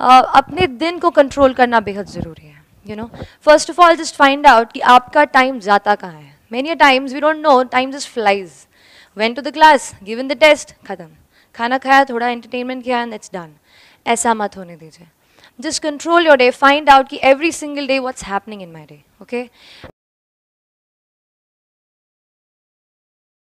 अपने दिन को कंट्रोल करना बेहद ज़रूरी है you know first of all just find out कि आपका टाइम जाता कहाँ है many times we don't know time just flies when to the class in the test ख़त्म खाना खाया थोड़ा एंटरटेनमेंट किया एंड इट्स डन ऐसा मत होने दीजिए just control your day find out कि every single day what's happening in my day okay